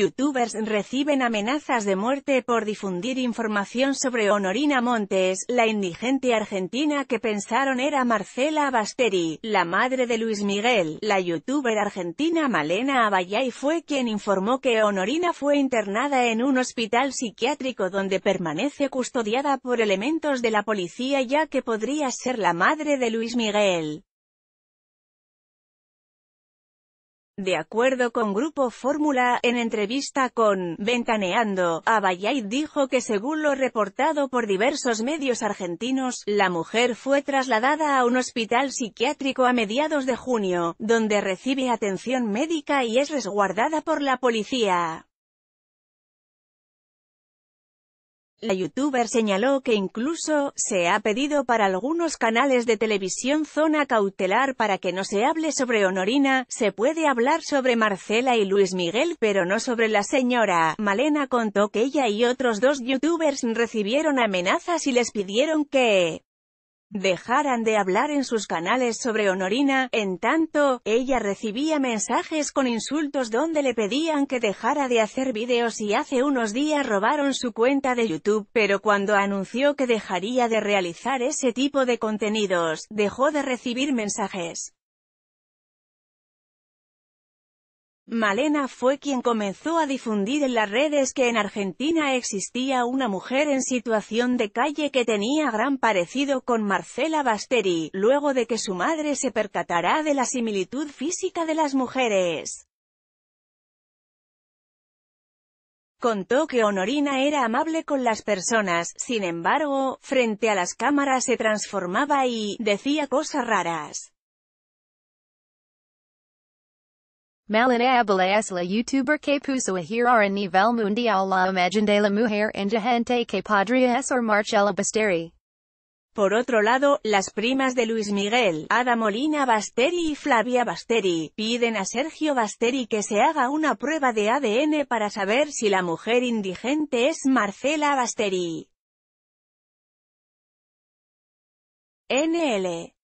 Youtubers reciben amenazas de muerte por difundir información sobre Honorina Montes, la indigente argentina que pensaron era Marcela Abasteri, la madre de Luis Miguel. La youtuber argentina Malena Abayay fue quien informó que Honorina fue internada en un hospital psiquiátrico donde permanece custodiada por elementos de la policía ya que podría ser la madre de Luis Miguel. De acuerdo con Grupo Fórmula, en entrevista con Ventaneando, Abayay dijo que según lo reportado por diversos medios argentinos, la mujer fue trasladada a un hospital psiquiátrico a mediados de junio, donde recibe atención médica y es resguardada por la policía. La youtuber señaló que incluso, se ha pedido para algunos canales de televisión zona cautelar para que no se hable sobre Honorina, se puede hablar sobre Marcela y Luis Miguel pero no sobre la señora. Malena contó que ella y otros dos youtubers recibieron amenazas y les pidieron que dejaran de hablar en sus canales sobre Honorina, en tanto, ella recibía mensajes con insultos donde le pedían que dejara de hacer vídeos y hace unos días robaron su cuenta de YouTube, pero cuando anunció que dejaría de realizar ese tipo de contenidos, dejó de recibir mensajes. Malena fue quien comenzó a difundir en las redes que en Argentina existía una mujer en situación de calle que tenía gran parecido con Marcela Basteri, luego de que su madre se percatará de la similitud física de las mujeres. Contó que Honorina era amable con las personas, sin embargo, frente a las cámaras se transformaba y, decía cosas raras. Malinabla es la youtuber que puso a girar a nivel mundial la imagen de la mujer en gente que podría ser Marcela Basteri. Por otro lado, las primas de Luis Miguel, Ada Molina Basteri y Flavia Basteri, piden a Sergio Basteri que se haga una prueba de ADN para saber si la mujer indigente es Marcela Basteri. NL